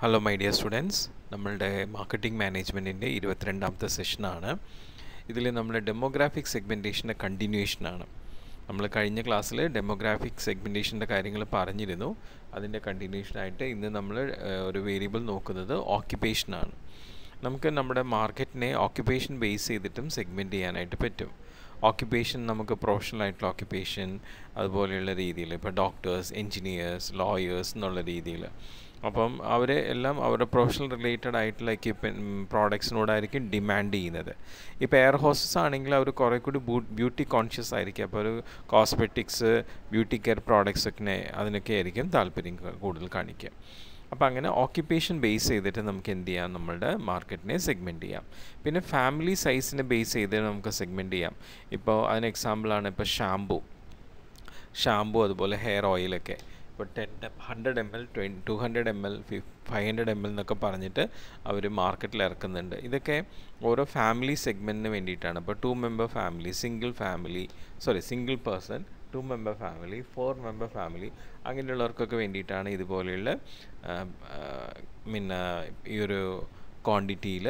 hello my dear students നമ്മളുടെ marketing മാനേജ്മെൻറ്റിൻ്റെ ഇരുപത്തിരണ്ടാമത്തെ സെഷനാണ് ഇതിൽ നമ്മൾ ഡെമോഗ്രാഫിക് സെഗ്മെൻറ്റേഷൻ്റെ കണ്ടിന്യൂഷനാണ് നമ്മൾ കഴിഞ്ഞ ക്ലാസ്സിൽ ഡെമോഗ്രാഫിക് സെഗ്മെൻറ്റേഷൻ്റെ കാര്യങ്ങൾ പറഞ്ഞിരുന്നു അതിൻ്റെ കണ്ടിന്യൂഷനായിട്ട് ഇന്ന് നമ്മൾ ഒരു വേരിയബിൾ നോക്കുന്നത് ഓക്യുപ്പേഷനാണ് നമുക്ക് നമ്മുടെ മാർക്കറ്റിനെ ഓക്യുപ്പേഷൻ ബേസ് ചെയ്തിട്ടും സെഗ്മെൻറ്റ് ചെയ്യാനായിട്ട് പറ്റും ഓക്യുപ്പേഷൻ നമുക്ക് പ്രൊഫഷണൽ ആയിട്ടുള്ള ഓക്യുപ്പേഷൻ അതുപോലെയുള്ള രീതിയിൽ ഇപ്പോൾ ഡോക്ടേഴ്സ് എൻജിനീയേഴ്സ് ലോയേഴ്സ് എന്നുള്ള രീതിയിൽ അപ്പം അവർ എല്ലാം അവരുടെ പ്രൊഫഷണൽ റിലേറ്റഡ് ആയിട്ടുള്ള എക്യുപ്മെൻറ്റ് പ്രോഡക്ട്സിനോടായിരിക്കും ഡിമാൻഡ് ചെയ്യുന്നത് ഇപ്പോൾ എയർ ഹോസ്റ്റസ് ആണെങ്കിൽ അവർ കുറേ കൂടി ബ്യൂട്ടി കോൺഷ്യസ് ആയിരിക്കും അപ്പോൾ ഒരു കോസ്മെറ്റിക്സ് ബ്യൂട്ടി കെയർ പ്രോഡക്ട്സൊക്കെ അതിനൊക്കെ ആയിരിക്കും താല്പര്യം കൂടുതൽ കാണിക്കുക അപ്പോൾ അങ്ങനെ ഓക്യുപ്പേഷൻ ബേസ് ചെയ്തിട്ട് നമുക്ക് എന്ത് ചെയ്യാം നമ്മളുടെ മാർക്കറ്റിനെ സെഗ്മെൻറ്റ് ചെയ്യാം പിന്നെ ഫാമിലി സൈസിനെ ബേസ് ചെയ്തിട്ട് നമുക്ക് സെഗ്മെൻറ്റ് ചെയ്യാം ഇപ്പോൾ അതിന് എക്സാമ്പിളാണ് ഇപ്പോൾ ഷാംപൂ ഷാംപൂ അതുപോലെ ഹെയർ ഓയിലൊക്കെ ഇപ്പോൾ ten hundred M L twenty hundred M L five hundred M L എന്നൊക്കെ പറഞ്ഞിട്ട് അവർ മാർക്കറ്റിൽ ഇറക്കുന്നുണ്ട് ഇതൊക്കെ ഓരോ ഫാമിലി സെഗ്മെൻറ്റിന് വേണ്ടിയിട്ടാണ് അപ്പോൾ two member family single family sorry single person two member family four member family അങ്ങനെയുള്ളവർക്കൊക്കെ വേണ്ടിയിട്ടാണ് ഇതുപോലെയുള്ള മീൻ ഈ ഒരു ക്വാണ്ടിറ്റിയിൽ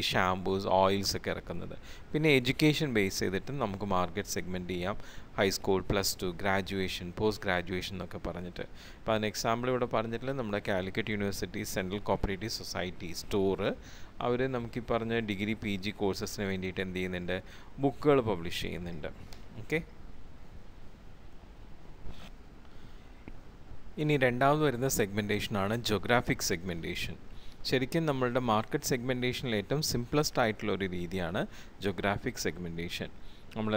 ഈ ഷാമ്പൂസ് ഓയിൽസ് ഒക്കെ ഇറക്കുന്നത് പിന്നെ എഡ്യൂക്കേഷൻ ബേസ് ചെയ്തിട്ട് നമുക്ക് മാർക്കറ്റ് സെഗ്മെൻറ്റ് ചെയ്യാം high school plus two graduation post graduation എന്നൊക്കെ പറഞ്ഞിട്ട് അപ്പോൾ അതിന് എക്സാമ്പിൾ ഇവിടെ പറഞ്ഞിട്ടുള്ള നമ്മുടെ Calicut university central cooperative society store അവർ നമുക്ക് ഈ പറഞ്ഞ ഡിഗ്രി പി ജി കോഴ്സസിന് വേണ്ടിയിട്ട് എന്ത് ചെയ്യുന്നുണ്ട് ബുക്കുകൾ പബ്ലിഷ് ചെയ്യുന്നുണ്ട് ഓക്കെ ഇനി രണ്ടാമത് വരുന്ന സെഗ്മെൻറ്റേഷനാണ് ജോഗ്രാഫിക് സെഗ്മെൻറ്റേഷൻ ശരിക്കും നമ്മളുടെ മാർക്കറ്റ് സെഗ്മെൻറ്റേഷനിൽ ഏറ്റവും സിംപ്ലസ്റ്റ് ആയിട്ടുള്ള ഒരു രീതിയാണ് ജോഗ്രാഫിക് സെഗ്മെൻറ്റേഷൻ നമ്മൾ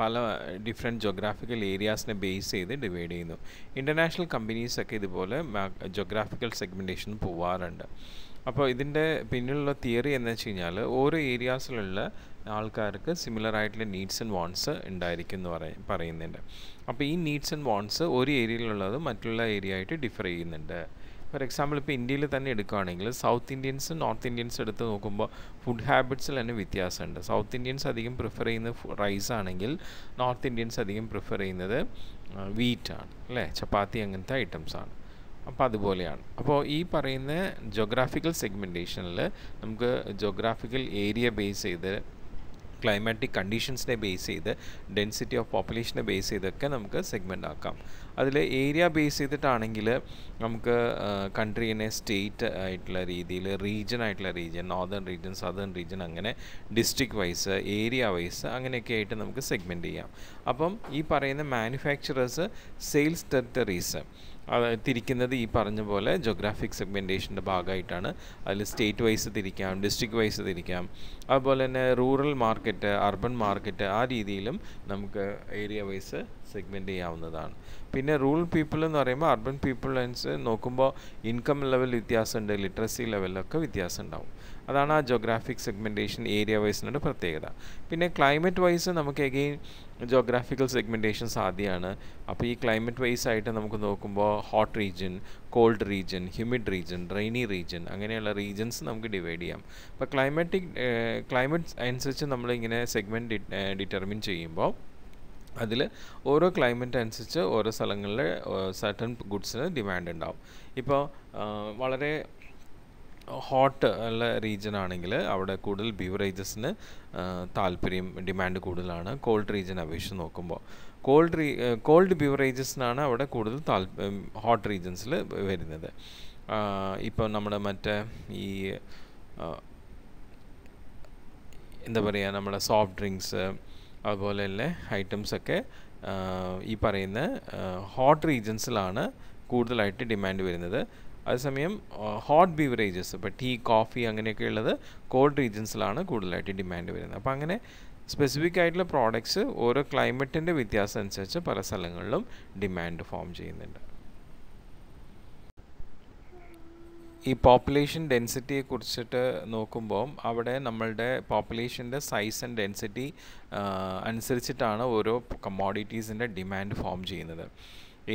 പല ഡിഫറെൻറ്റ് ജോഗ്രാഫിക്കൽ ഏരിയാസിനെ ബേസ് ചെയ്ത് ഡിവൈഡ് ചെയ്യുന്നു ഇൻ്റർനാഷണൽ കമ്പനീസൊക്കെ ഇതുപോലെ ജോഗ്രാഫിക്കൽ സെഗ്മെൻറ്റേഷൻ പോവാറുണ്ട് അപ്പോൾ ഇതിൻ്റെ പിന്നിലുള്ള തിയറി എന്ന് വെച്ച് കഴിഞ്ഞാൽ ഓരോ ഏരിയാസിലുള്ള ആൾക്കാർക്ക് സിമിലർ ആയിട്ടുള്ള നീഡ്സ് ആൻഡ് വാൺസ് ഉണ്ടായിരിക്കും എന്ന് പറയ പറയുന്നുണ്ട് അപ്പോൾ ഈ നീഡ്സ് ആൻഡ് വാൺസ് ഒരു ഏരിയയിലുള്ളത് മറ്റുള്ള ഏരിയ ആയിട്ട് ഡിഫർ ചെയ്യുന്നുണ്ട് ഫോർ എക്സാമ്പിൾ ഇപ്പോൾ ഇന്ത്യയിൽ തന്നെ എടുക്കുകയാണെങ്കിൽ സൗത്ത് ഇന്ത്യൻസ് നോർത്ത് ഇന്ത്യൻസ് എടുത്ത് നോക്കുമ്പോൾ ഫുഡ് ഹാബിറ്റ്സിൽ തന്നെ വ്യത്യാസമുണ്ട് സൗത്ത് ഇന്ത്യൻസ് അധികം പ്രിഫർ ചെയ്യുന്നത് റൈസ് ആണെങ്കിൽ നോർത്ത് ഇന്ത്യൻസ് അധികം പ്രിഫർ ചെയ്യുന്നത് വീറ്റ് ആണ് അല്ലേ ചപ്പാത്തി അങ്ങനത്തെ ഐറ്റംസ് ആണ് അപ്പോൾ അതുപോലെയാണ് അപ്പോൾ ഈ പറയുന്ന ജോഗ്രാഫിക്കൽ സെഗ്മെൻറ്റേഷനിൽ നമുക്ക് ജോഗ്രാഫിക്കൽ ഏരിയ ബേസ് ചെയ്ത് ക്ലൈമാറ്റിക് കണ്ടീഷൻസിനെ ബേസ് ചെയ്ത് ഡെൻസിറ്റി ഓഫ് പോപ്പുലേഷനെ ബേസ് ചെയ്തൊക്കെ നമുക്ക് സെഗ്മെൻ്റ് ആക്കാം അതിൽ ഏരിയ ബേസ് ചെയ്തിട്ടാണെങ്കിൽ നമുക്ക് കൺട്രീനെ സ്റ്റേറ്റ് ആയിട്ടുള്ള രീതിയിൽ റീജിയൻ ആയിട്ടുള്ള region northern region southern region അങ്ങനെ ഡിസ്ട്രിക്ട് വൈസ് ഏരിയ വൈസ് അങ്ങനെയൊക്കെ ആയിട്ട് നമുക്ക് സെഗ്മെൻറ്റ് ചെയ്യാം അപ്പം ഈ പറയുന്ന മാനുഫാക്ചറേഴ്സ് സെയിൽസ് ടെറിട്ടറീസ് തിരിക്കുന്നത് ഈ പറഞ്ഞ പോലെ ജോഗ്രാഫിക് സെഗ്മെൻറ്റേഷൻ്റെ ഭാഗമായിട്ടാണ് അതിൽ സ്റ്റേറ്റ് വൈസ് തിരിക്കാം ഡിസ്ട്രിക്ട് വൈസ് തിരിക്കാം അതുപോലെ തന്നെ റൂറൽ മാർക്കറ്റ് അർബൻ മാർക്കറ്റ് ആ രീതിയിലും നമുക്ക് ഏരിയ വൈസ് സെഗ്മെൻ്റ് ചെയ്യാവുന്നതാണ് പിന്നെ റൂറൽ പീപ്പിൾ എന്ന് പറയുമ്പോൾ അർബൻ പീപ്പിൾ നോക്കുമ്പോൾ ഇൻകം ലെവൽ വ്യത്യാസമുണ്ട് ലിറ്ററസി ലെവലിലൊക്കെ വ്യത്യാസം ഉണ്ടാവും അതാണ് ആ ജോഗ്രാഫിക് സെഗ്മെൻറ്റേഷൻ ഏരിയ വൈസിനോട് പ്രത്യേകത പിന്നെ ക്ലൈമറ്റ് വൈസ് നമുക്ക് എഗെയിൻ ജോഗ്രാഫിക്കൽ സെഗ്മെൻറ്റേഷൻ സാധ്യമാണ് അപ്പോൾ ഈ ക്ലൈമറ്റ് വൈസ് ആയിട്ട് നമുക്ക് നോക്കുമ്പോൾ hot region cold region humid region rainy region അങ്ങനെയുള്ള റീജ്യൻസ് നമുക്ക് ഡിവൈഡ് ചെയ്യാം അപ്പോൾ ക്ലൈമാറ്റിക് ക്ലൈമറ്റ് അനുസരിച്ച് നമ്മളിങ്ങനെ സെഗ്മെൻറ്റ് ഡിറ്റർമിൻ ചെയ്യുമ്പോൾ അതിൽ ഓരോ ക്ലൈമറ്റ് അനുസരിച്ച് ഓരോ സ്ഥലങ്ങളിൽ സർട്ടൺ ഗുഡ്സിന് ഡിമാൻഡ് ഉണ്ടാവും ഇപ്പോൾ വളരെ ഹോട്ട് ഉള്ള റീജിയൻ ആണെങ്കിൽ അവിടെ കൂടുതൽ ബീവറേജസിന് താല്പര്യം ഡിമാൻഡ് കൂടുതലാണ് കോൾഡ് റീജിയൻ അപേക്ഷിച്ച് നോക്കുമ്പോൾ കോൾഡ് റീ കോൾഡ് ബീവറേജസിനാണ് അവിടെ കൂടുതൽ താല്പര്യം ഹോട്ട് റീജിയൻസിൽ വരുന്നത് ഇപ്പോൾ നമ്മുടെ മറ്റേ ഈ എന്താ പറയുക നമ്മുടെ സോഫ്റ്റ് ഡ്രിങ്ക്സ് അതുപോലെയുള്ള ഐറ്റംസൊക്കെ ഈ പറയുന്ന ഹോട്ട് റീജൻസിലാണ് കൂടുതലായിട്ട് ഡിമാൻഡ് വരുന്നത് അതേസമയം ഹോട്ട് ബീവറേജസ് ഇപ്പോൾ ടീ കോഫി അങ്ങനെയൊക്കെ ഉള്ളത് കോൾഡ് റീജിയൻസിലാണ് കൂടുതലായിട്ട് ഡിമാൻഡ് വരുന്നത് അപ്പോൾ അങ്ങനെ സ്പെസിഫിക് ആയിട്ടുള്ള പ്രോഡക്റ്റ്സ് ഓരോ ക്ലൈമറ്റിൻ്റെ വ്യത്യാസം അനുസരിച്ച് പല സ്ഥലങ്ങളിലും ഡിമാൻഡ് ഫോം ചെയ്യുന്നുണ്ട് ഈ പോപ്പുലേഷൻ ഡെൻസിറ്റിയെ കുറിച്ചിട്ട് നോക്കുമ്പോൾ അവിടെ നമ്മളുടെ പോപ്പുലേഷൻ്റെ സൈസ് ആൻഡ് ഡെൻസിറ്റി അനുസരിച്ചിട്ടാണ് ഓരോ കമ്മോഡിറ്റീസിൻ്റെ ഡിമാൻഡ് ഫോം ചെയ്യുന്നത്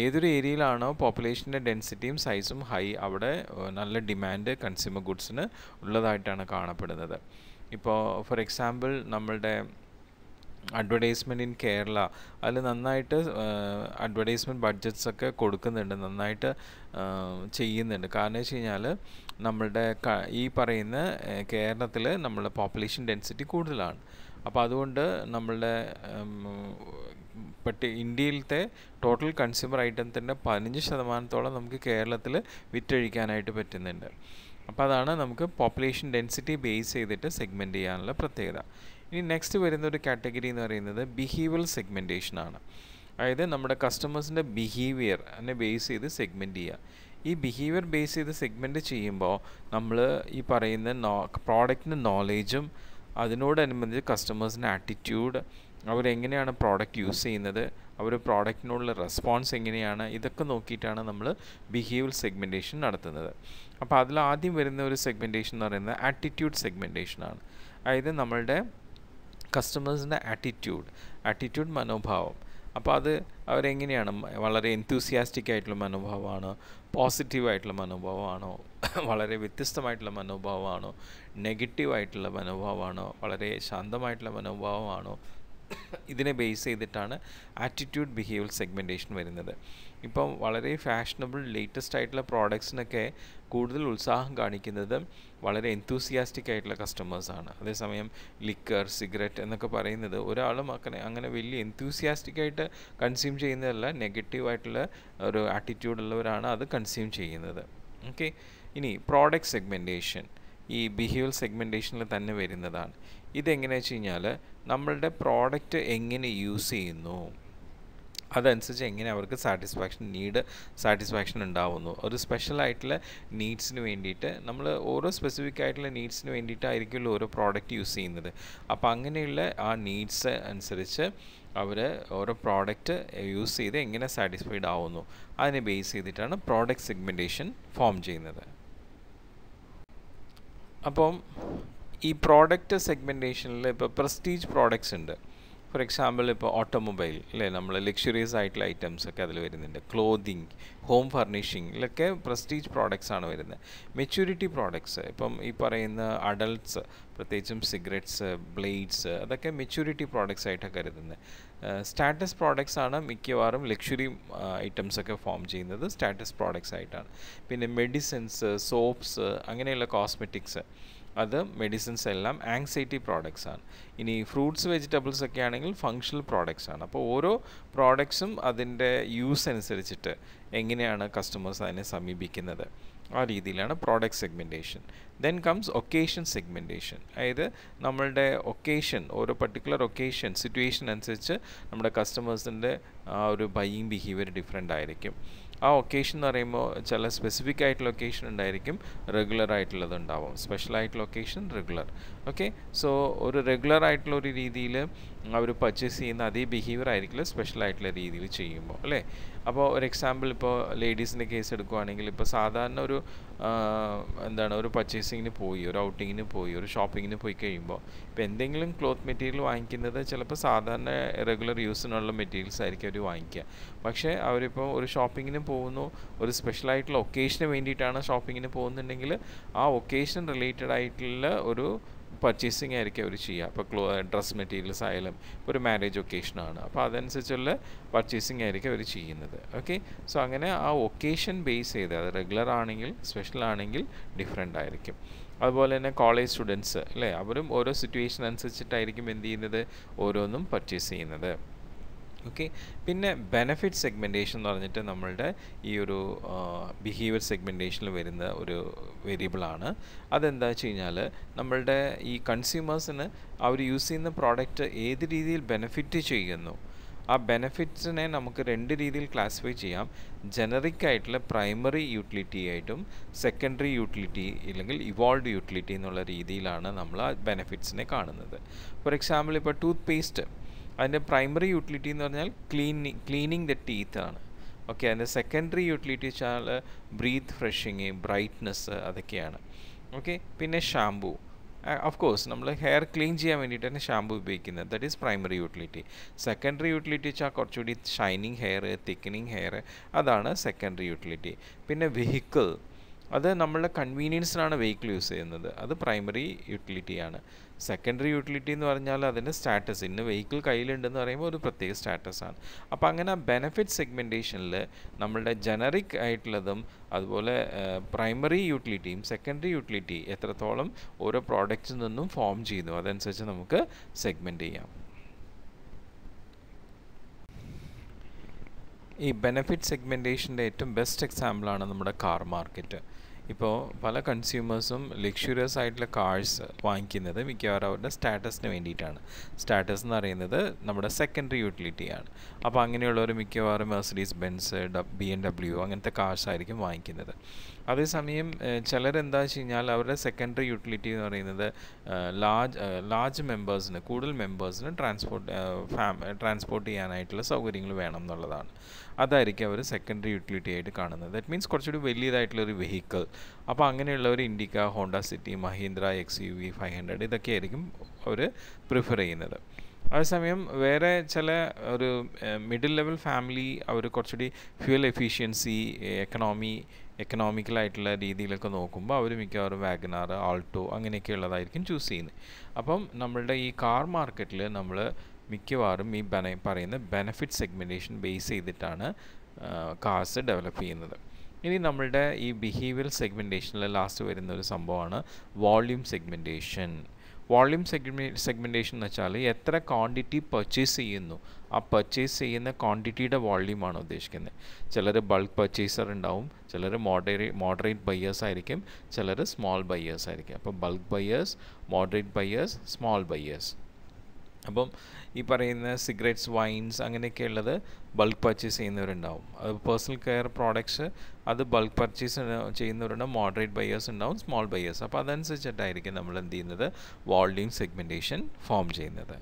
ഏതൊരു ഏരിയയിലാണോ പോപ്പുലേഷൻ്റെ ഡെൻസിറ്റിയും സൈസും ഹൈ അവിടെ നല്ല ഡിമാൻഡ് കൺസ്യൂമർ ഗുഡ്സിന് ഉള്ളതായിട്ടാണ് കാണപ്പെടുന്നത് ഇപ്പോൾ ഫോർ എക്സാമ്പിൾ നമ്മളുടെ അഡ്വർടൈസ്മെൻ്റ് ഇൻ കേരള അതിൽ നന്നായിട്ട് അഡ്വർടൈസ്മെൻറ്റ് ബഡ്ജറ്റ്സ് ഒക്കെ കൊടുക്കുന്നുണ്ട് നന്നായിട്ട് ചെയ്യുന്നുണ്ട് കാരണം വെച്ച് കഴിഞ്ഞാൽ നമ്മളുടെ ഈ പറയുന്ന കേരളത്തിൽ നമ്മളുടെ പോപ്പുലേഷൻ ഡെൻസിറ്റി കൂടുതലാണ് അപ്പോൾ അതുകൊണ്ട് നമ്മളുടെ പട്ടി ഇന്ത്യയിലത്തെ ടോട്ടൽ കൺസ്യൂമർ ഐറ്റത്തിൻ്റെ പതിനഞ്ച് ശതമാനത്തോളം നമുക്ക് കേരളത്തിൽ വിറ്റഴിക്കാനായിട്ട് പറ്റുന്നുണ്ട് അപ്പോൾ അതാണ് നമുക്ക് പോപ്പുലേഷൻ ഡെൻസിറ്റി ബേസ് ചെയ്തിട്ട് സെഗ്മെൻ്റ് ചെയ്യാനുള്ള പ്രത്യേകത ഇനി നെക്സ്റ്റ് വരുന്ന ഒരു കാറ്റഗറി എന്ന് പറയുന്നത് ബിഹേവിയൽ സെഗ്മെൻറ്റേഷൻ ആണ് അതായത് നമ്മുടെ കസ്റ്റമേഴ്സിൻ്റെ ബിഹേവിയർ അതിനെ ബേസ് ചെയ്ത് സെഗ്മെൻറ്റ് ചെയ്യുക ഈ ബിഹേവിയർ ബേസ് ചെയ്ത് സെഗ്മെൻറ്റ് ചെയ്യുമ്പോൾ നമ്മൾ ഈ പറയുന്ന നോ പ്രോഡക്റ്റിൻ്റെ നോളേജും അതിനോടനുബന്ധിച്ച് കസ്റ്റമേഴ്സിൻ്റെ ആറ്റിറ്റ്യൂഡ് അവരെങ്ങനെയാണ് പ്രോഡക്റ്റ് യൂസ് ചെയ്യുന്നത് അവർ പ്രോഡക്റ്റിനോടുള്ള റെസ്പോൺസ് എങ്ങനെയാണ് ഇതൊക്കെ നോക്കിയിട്ടാണ് നമ്മൾ ബിഹേവിയർ സെഗ്മെൻറ്റേഷൻ നടത്തുന്നത് അപ്പോൾ അതിൽ ആദ്യം വരുന്ന ഒരു സെഗ്മെൻറ്റേഷൻ എന്ന് പറയുന്നത് ആറ്റിറ്റ്യൂഡ് സെഗ്മെൻറ്റേഷനാണ് അതായത് നമ്മളുടെ കസ്റ്റമേഴ്സിൻ്റെ ആറ്റിറ്റ്യൂഡ് ആറ്റിറ്റ്യൂഡ് മനോഭാവം അപ്പോൾ അത് അവരെങ്ങനെയാണ് വളരെ എൻത്യൂസിയാസ്റ്റിക് ആയിട്ടുള്ള മനോഭാവമാണോ പോസിറ്റീവായിട്ടുള്ള മനോഭാവമാണോ വളരെ വ്യത്യസ്തമായിട്ടുള്ള മനോഭാവമാണോ നെഗറ്റീവായിട്ടുള്ള മനോഭാവമാണോ വളരെ ശാന്തമായിട്ടുള്ള മനോഭാവമാണോ ഇതിനെ ബേസ് ചെയ്തിട്ടാണ് ആറ്റിറ്റ്യൂഡ് ബിഹേവിയർ സെഗ്മെൻറ്റേഷൻ വരുന്നത് ഇപ്പം വളരെ ഫാഷനബിൾ ലേറ്റസ്റ്റ് ആയിട്ടുള്ള പ്രോഡക്ട്സിനൊക്കെ കൂടുതൽ ഉത്സാഹം കാണിക്കുന്നത് വളരെ എൻതൂസിയാസ്റ്റിക് ആയിട്ടുള്ള കസ്റ്റമേഴ്സാണ് അതേസമയം ലിക്കർ സിഗരറ്റ് എന്നൊക്കെ പറയുന്നത് ഒരാളും അങ്ങനെ അങ്ങനെ വലിയ എൻതൂസിയാസ്റ്റിക് ആയിട്ട് കൺസ്യൂം ചെയ്യുന്നതല്ല നെഗറ്റീവായിട്ടുള്ള ഒരു ആറ്റിറ്റ്യൂഡുള്ളവരാണ് അത് കൺസ്യൂം ചെയ്യുന്നത് ഓക്കെ ഇനി പ്രോഡക്റ്റ് സെഗ്മെൻറ്റേഷൻ ഈ ബിഹേവിയർ സെഗ്മെൻറ്റേഷനിൽ തന്നെ വരുന്നതാണ് ഇതെങ്ങനെയാണെന്ന് വെച്ച് കഴിഞ്ഞാൽ നമ്മളുടെ പ്രോഡക്റ്റ് എങ്ങനെ യൂസ് ചെയ്യുന്നു അതനുസരിച്ച് എങ്ങനെ അവർക്ക് സാറ്റിസ്ഫാക്ഷൻ നീഡ് സാറ്റിസ്ഫാക്ഷൻ ഉണ്ടാവുന്നു ഒരു സ്പെഷ്യൽ ആയിട്ടുള്ള നീഡ്സിന് വേണ്ടിയിട്ട് നമ്മൾ ഓരോ സ്പെസിഫിക് ആയിട്ടുള്ള നീഡ്സിന് വേണ്ടിയിട്ടായിരിക്കുമല്ലോ ഓരോ പ്രോഡക്റ്റ് യൂസ് ചെയ്യുന്നത് അപ്പോൾ അങ്ങനെയുള്ള ആ നീഡ്സ് അനുസരിച്ച് അവർ ഓരോ പ്രോഡക്റ്റ് യൂസ് ചെയ്ത് എങ്ങനെ സാറ്റിസ്ഫൈഡ് ആവുന്നു അതിനെ ബേസ് ചെയ്തിട്ടാണ് പ്രോഡക്റ്റ് സെഗ്മെൻറ്റേഷൻ ഫോം ചെയ്യുന്നത് അപ്പം ഈ പ്രോഡക്റ്റ് സെഗ്മെൻറ്റേഷനിൽ ഇപ്പോൾ പ്രസ്റ്റീജ് പ്രോഡക്റ്റ്സ് ഉണ്ട് ഫോർ എക്സാമ്പിൾ ഇപ്പോൾ ഓട്ടോമൊബൈൽ അല്ലേ നമ്മൾ ലക്ഷറിയസ് ആയിട്ടുള്ള ഐറ്റംസ് ഒക്കെ അതിൽ വരുന്നുണ്ട് ക്ലോതിങ് ഹോം ഫർണിഷിംഗ് ഇതൊക്കെ പ്രസ്റ്റീജ് പ്രോഡക്റ്റ്സ് ആണ് വരുന്നത് മെച്യൂരിറ്റി പ്രോഡക്ട്സ് ഇപ്പം ഈ പറയുന്ന അഡൾട്ട്സ് പ്രത്യേകിച്ചും സിഗരറ്റ്സ് ബ്ലേഡ്സ് അതൊക്കെ മെച്യൂരിറ്റി പ്രോഡക്ട്സ് ആയിട്ടാണ് കരുതുന്നത് സ്റ്റാറ്റസ് പ്രോഡക്ട്സ് ആണ് മിക്കവാറും ലക്ഷറി ഐറ്റംസ് ഒക്കെ ഫോം ചെയ്യുന്നത് സ്റ്റാറ്റസ് പ്രോഡക്ട്സ് ആയിട്ടാണ് പിന്നെ മെഡിസിൻസ് സോപ്സ് അങ്ങനെയുള്ള കോസ്മെറ്റിക്സ് അത് മെഡിസിൻസ് എല്ലാം ആങ്സൈറ്റി പ്രോഡക്റ്റ്സ് ആണ് ഇനി ഫ്രൂട്ട്സ് വെജിറ്റബിൾസ് ഒക്കെ ആണെങ്കിൽ ഫങ്ഷണൽ പ്രോഡക്റ്റ്സ് ആണ് അപ്പോൾ ഓരോ പ്രോഡക്ട്സും അതിൻ്റെ യൂസ് അനുസരിച്ചിട്ട് എങ്ങനെയാണ് കസ്റ്റമേഴ്സ് അതിനെ സമീപിക്കുന്നത് ആ രീതിയിലാണ് product segmentation then comes occasion segmentation അതായത് നമ്മളുടെ ഒക്കേഷൻ ഓരോ പർട്ടിക്കുലർ ഒക്കേഷൻ സിറ്റുവേഷൻ അനുസരിച്ച് നമ്മുടെ കസ്റ്റമേഴ്സിൻ്റെ ആ ഒരു ബൈയിങ് ബിഹേവിയർ ഡിഫറെൻ്റ് ആയിരിക്കും ആ ഒക്കേഷൻ എന്ന് പറയുമ്പോൾ ചില സ്പെസിഫിക് ആയിട്ട് ലൊക്കേഷൻ ഉണ്ടായിരിക്കും റെഗുലർ ആയിട്ടുള്ളത് ഉണ്ടാവും സ്പെഷ്യൽ ആയിട്ട് ലൊക്കേഷൻ റെഗുലർ ഓക്കെ സോ ഒരു റെഗുലർ ആയിട്ടുള്ള ഒരു രീതിയിൽ അവർ പർച്ചേസ് ചെയ്യുന്ന അതേ ബിഹേവിയർ ആയിരിക്കില്ല സ്പെഷ്യൽ ആയിട്ടുള്ള രീതിയിൽ ചെയ്യുമ്പോൾ അല്ലേ അപ്പോൾ ഒരു എക്സാമ്പിൾ ഇപ്പോൾ ലേഡീസിൻ്റെ കേസ് എടുക്കുകയാണെങ്കിൽ ഇപ്പോൾ സാധാരണ ഒരു എന്താണ് ഒരു പർച്ചേസിങ്ങിന് പോയി ഒരു ഔട്ടിങ്ങിന് പോയി ഒരു ഷോപ്പിങ്ങിന് പോയി കഴിയുമ്പോൾ ഇപ്പോൾ എന്തെങ്കിലും ക്ലോത്ത് മെറ്റീരിയൽ വാങ്ങിക്കുന്നത് ചിലപ്പോൾ സാധാരണ റെഗുലർ യൂസിനുള്ള മെറ്റീരിയൽസ് ആയിരിക്കും അവർ വാങ്ങിക്കുക പക്ഷേ അവരിപ്പോൾ ഒരു ഷോപ്പിങ്ങിന് പോകുന്നു ഒരു സ്പെഷ്യലായിട്ടുള്ള ഒക്കേഷന് വേണ്ടിയിട്ടാണ് ഷോപ്പിങ്ങിന് പോകുന്നുണ്ടെങ്കിൽ ആ ഒക്കേഷൻ റിലേറ്റഡ് ആയിട്ടുള്ള ഒരു പർച്ചേസിങ് ആയിരിക്കും അവർ ചെയ്യുക അപ്പോൾ ക്ലോ ഡ്രസ് മെറ്റീരിയൽസ് ആയാലും ഒരു മാരേജ് ഒക്കേഷനാണ് അപ്പോൾ അതനുസരിച്ചുള്ള പർച്ചേസിങ് ആയിരിക്കും അവർ ചെയ്യുന്നത് ഓക്കെ സോ അങ്ങനെ ആ ഒക്കേഷൻ ബേസ് ചെയ്ത് അത് റെഗുലർ ആണെങ്കിൽ സ്പെഷ്യൽ ആണെങ്കിൽ ഡിഫറെൻ്റ് ആയിരിക്കും അതുപോലെ തന്നെ കോളേജ് സ്റ്റുഡൻസ് അല്ലേ അവരും ഓരോ സിറ്റുവേഷൻ അനുസരിച്ചിട്ടായിരിക്കും എന്ത് ചെയ്യുന്നത് ഓരോന്നും പർച്ചേസ് ചെയ്യുന്നത് ഓക്കെ പിന്നെ ബെനഫിറ്റ് സെഗ്മെൻറ്റേഷൻ എന്ന് പറഞ്ഞിട്ട് നമ്മളുടെ ഈ ഒരു ബിഹേവിയർ സെഗ്മെൻറ്റേഷനിൽ വരുന്ന ഒരു വേരിയബിളാണ് അതെന്താ വെച്ച് കഴിഞ്ഞാൽ നമ്മളുടെ ഈ കൺസ്യൂമേഴ്സിന് അവർ യൂസ് ചെയ്യുന്ന പ്രോഡക്റ്റ് ഏത് രീതിയിൽ ബെനഫിറ്റ് ചെയ്യുന്നു ആ ബെനഫിറ്റ്സിനെ നമുക്ക് രണ്ട് രീതിയിൽ ക്ലാസിഫൈ ചെയ്യാം ജനറിക് ആയിട്ടുള്ള പ്രൈമറി യൂട്ടിലിറ്റി ആയിട്ടും സെക്കൻഡറി യൂട്ടിലിറ്റി അല്ലെങ്കിൽ ഇവോൾവ് യൂട്ടിലിറ്റി എന്നുള്ള രീതിയിലാണ് നമ്മൾ ആ ബെനഫിറ്റ്സിനെ കാണുന്നത് ഫോർ എക്സാമ്പിൾ ഇപ്പോൾ ടൂത്ത് പേസ്റ്റ് അതിൻ്റെ പ്രൈമറി യൂട്ടിലിറ്റി എന്ന് പറഞ്ഞാൽ ക്ലീനിങ് ക്ലീനിങ് ദ ടീത്ത് ആണ് ഓക്കെ അതിൻ്റെ സെക്കൻഡറി യൂട്ടിലിറ്റി വെച്ചാൽ ബ്രീത്ത് ഫ്രഷിങ് ബ്രൈറ്റ്നസ് അതൊക്കെയാണ് ഓക്കെ പിന്നെ ഷാംപൂ ഓഫ് കോഴ്സ് നമ്മൾ ഹെയർ ക്ലീൻ ചെയ്യാൻ വേണ്ടിയിട്ടാണ് ഷാംപൂ ഉപയോഗിക്കുന്നത് that is primary utility secondary utility വെച്ചാൽ കുറച്ചുകൂടി ഷൈനിങ് ഹെയർ തിക്കനിങ് ഹെയർ അതാണ് സെക്കൻഡറി യൂട്ടിലിറ്റി പിന്നെ വെഹിക്കിൾ അത് നമ്മളുടെ കൺവീനിയൻസിനാണ് വെഹിക്കിൾ യൂസ് ചെയ്യുന്നത് അത് പ്രൈമറി യൂട്ടിലിറ്റിയാണ് സെക്കൻഡറി യൂട്ടിലിറ്റി എന്ന് പറഞ്ഞാൽ അതിൻ്റെ സ്റ്റാറ്റസ് ഇന്ന് വെഹിക്കിൾ കയ്യിലുണ്ടെന്ന് പറയുമ്പോൾ ഒരു പ്രത്യേക സ്റ്റാറ്റസാണ് അപ്പോൾ അങ്ങനെ ബെനഫിറ്റ് സെഗ്മെൻറ്റേഷനിൽ നമ്മളുടെ ജനറിക് ആയിട്ടുള്ളതും അതുപോലെ പ്രൈമറി യൂട്ടിലിറ്റിയും സെക്കൻഡറി യൂട്ടിലിറ്റി എത്രത്തോളം ഓരോ പ്രോഡക്റ്റിൽ നിന്നും ഫോം ചെയ്യുന്നു അതനുസരിച്ച് നമുക്ക് സെഗ്മെൻറ്റ് ചെയ്യാം ഈ ബെനഫിറ്റ് സെഗ്മെൻറ്റേഷൻ്റെ ഏറ്റവും ബെസ്റ്റ് എക്സാമ്പിളാണ് നമ്മുടെ കാർ മാർക്കറ്റ് ഇപ്പോൾ പല കൺസ്യൂമേഴ്സും ലക്ഷുറിയസ് ആയിട്ടുള്ള കാഴ്സ് വാങ്ങിക്കുന്നത് മിക്കവാറും അവരുടെ സ്റ്റാറ്റസിന് വേണ്ടിയിട്ടാണ് സ്റ്റാറ്റസ് എന്ന് പറയുന്നത് നമ്മുടെ സെക്കൻഡറി യൂട്ടിലിറ്റിയാണ് അപ്പോൾ അങ്ങനെയുള്ളവർ മിക്കവാറും Mercedes Benz B N W അങ്ങനത്തെ കാഴ്സ് ആയിരിക്കും വാങ്ങിക്കുന്നത് അതേസമയം ചിലരെന്താ വെച്ച് കഴിഞ്ഞാൽ അവരുടെ സെക്കൻഡറി യൂട്ടിലിറ്റി എന്ന് പറയുന്നത് ലാർജ് ലാർജ് മെമ്പേഴ്സിന് കൂടുതൽ മെമ്പേഴ്സിന് ട്രാൻസ്പോർട്ട് ഫാം ട്രാൻസ്പോർട്ട് ചെയ്യാനായിട്ടുള്ള സൗകര്യങ്ങൾ വേണം എന്നുള്ളതാണ് അതായിരിക്കും അവർ സെക്കൻഡറി യൂട്ടിലിറ്റി ആയിട്ട് കാണുന്നത് ദാറ്റ് മീൻസ് കുറച്ചുകൂടി വലിയതായിട്ടുള്ളൊരു വെഹിക്കിൾ അപ്പോൾ ഒരു Indica Honda City Mahindra X U V five hundred ഇതൊക്കെയായിരിക്കും അവർ പ്രിഫർ ചെയ്യുന്നത് അതേസമയം വേറെ ചില ഒരു മിഡിൽ ലെവൽ ഫാമിലി അവർ കുറച്ചുകൂടി ഫ്യൂൽ എഫിഷ്യൻസി എക്കണോമി എക്കണോമിക്കലായിട്ടുള്ള രീതിയിലൊക്കെ നോക്കുമ്പോൾ അവർ മിക്കവാറും വാഗനാർ ആൾട്ടോ അങ്ങനെയൊക്കെയുള്ളതായിരിക്കും ചൂസ് ചെയ്യുന്നത് അപ്പം നമ്മളുടെ ഈ കാർ മാർക്കറ്റിൽ നമ്മൾ മിക്കവാറും ഈ ബന പറയുന്ന ബെനഫിറ്റ് സെഗ്മെൻറ്റേഷൻ ബേസ് ചെയ്തിട്ടാണ് കാർസ് ഡെവലപ്പ് ചെയ്യുന്നത് ഇനി നമ്മളുടെ ഈ ബിഹേവിയർ സെഗ്മെൻറ്റേഷനിൽ ലാസ്റ്റ് വരുന്ന ഒരു സംഭവമാണ് volume segmentation volume segment segmentation എന്ന് വെച്ചാൽ എത്ര ക്വാണ്ടിറ്റി പർച്ചേസ് ചെയ്യുന്നു ആ പർച്ചേസ് ചെയ്യുന്ന ക്വാണ്ടിറ്റിയുടെ വോള്യൂമാണ് ഉദ്ദേശിക്കുന്നത് ചിലർ ബൾക്ക് പർച്ചേസർ ഉണ്ടാവും ചിലർ മോഡറേ മോഡറേറ്റ് ബയ്യേഴ്സ് ആയിരിക്കും ചിലർ സ്മോൾ ബയ്യേഴ്സ് ആയിരിക്കും അപ്പോൾ bulk buyers moderate buyers small buyers അപ്പം ഈ പറയുന്ന സിഗരറ്റ്സ് വൈൻസ് അങ്ങനെയൊക്കെ ഉള്ളത് ബൾക്ക് പർച്ചേസ് ചെയ്യുന്നവരുണ്ടാവും അത് പേഴ്സണൽ കെയർ പ്രോഡക്ട്സ് അത് ബൾക്ക് പർച്ചേസ് ചെയ്യുന്നവരുണ്ടാവും മോഡറേറ്റ് ബയേഴ്സ് ഉണ്ടാവും സ്മോൾ ബയേഴ്സ് അപ്പോൾ അതനുസരിച്ചിട്ടായിരിക്കും നമ്മൾ എന്ത് ചെയ്യുന്നത് വോൾയൂം സെഗ്മെൻറ്റേഷൻ ഫോം ചെയ്യുന്നത്